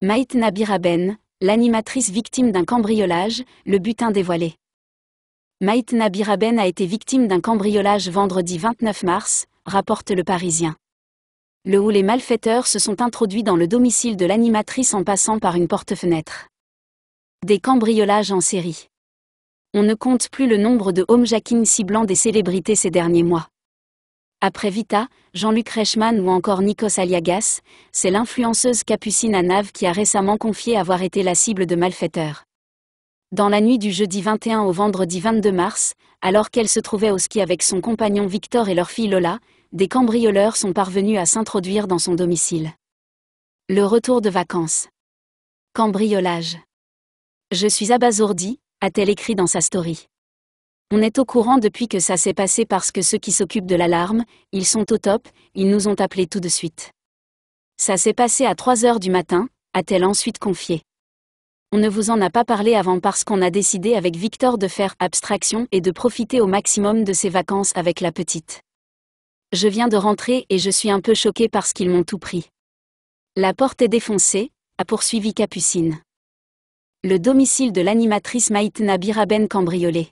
Maïtna Biraben, l'animatrice victime d'un cambriolage, le butin dévoilé. Maïtna Biraben a été victime d'un cambriolage vendredi 29 mars, rapporte le Parisien. Le ou les malfaiteurs se sont introduits dans le domicile de l'animatrice en passant par une porte-fenêtre. Des cambriolages en série. On ne compte plus le nombre de homejacking ciblant des célébrités ces derniers mois. Après Vita, Jean-Luc Reichmann ou encore Nikos Aliagas, c'est l'influenceuse Capucine Nave qui a récemment confié avoir été la cible de malfaiteurs. Dans la nuit du jeudi 21 au vendredi 22 mars, alors qu'elle se trouvait au ski avec son compagnon Victor et leur fille Lola, des cambrioleurs sont parvenus à s'introduire dans son domicile. Le retour de vacances. Cambriolage. Je suis abasourdie a-t-elle écrit dans sa story. On est au courant depuis que ça s'est passé parce que ceux qui s'occupent de l'alarme, ils sont au top, ils nous ont appelés tout de suite. Ça s'est passé à 3 heures du matin, a-t-elle ensuite confié. On ne vous en a pas parlé avant parce qu'on a décidé avec Victor de faire abstraction et de profiter au maximum de ses vacances avec la petite. Je viens de rentrer et je suis un peu choquée parce qu'ils m'ont tout pris. La porte est défoncée, a poursuivi Capucine. Le domicile de l'animatrice Maïtna Biraben cambriolée.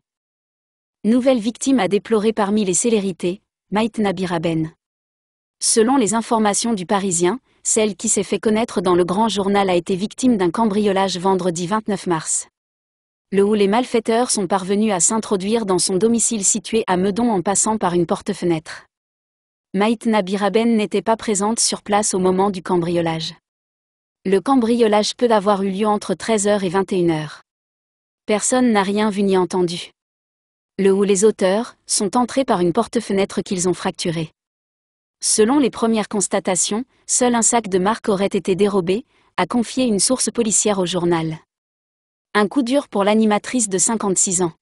Nouvelle victime à déplorer parmi les célérités, Nabi Nabiraben. Selon les informations du Parisien, celle qui s'est fait connaître dans le grand journal a été victime d'un cambriolage vendredi 29 mars. Le ou les malfaiteurs sont parvenus à s'introduire dans son domicile situé à Meudon en passant par une porte-fenêtre. Maït Nabiraben n'était pas présente sur place au moment du cambriolage. Le cambriolage peut avoir eu lieu entre 13h et 21h. Personne n'a rien vu ni entendu le ou les auteurs, sont entrés par une porte-fenêtre qu'ils ont fracturée. Selon les premières constatations, seul un sac de marque aurait été dérobé, a confié une source policière au journal. Un coup dur pour l'animatrice de 56 ans.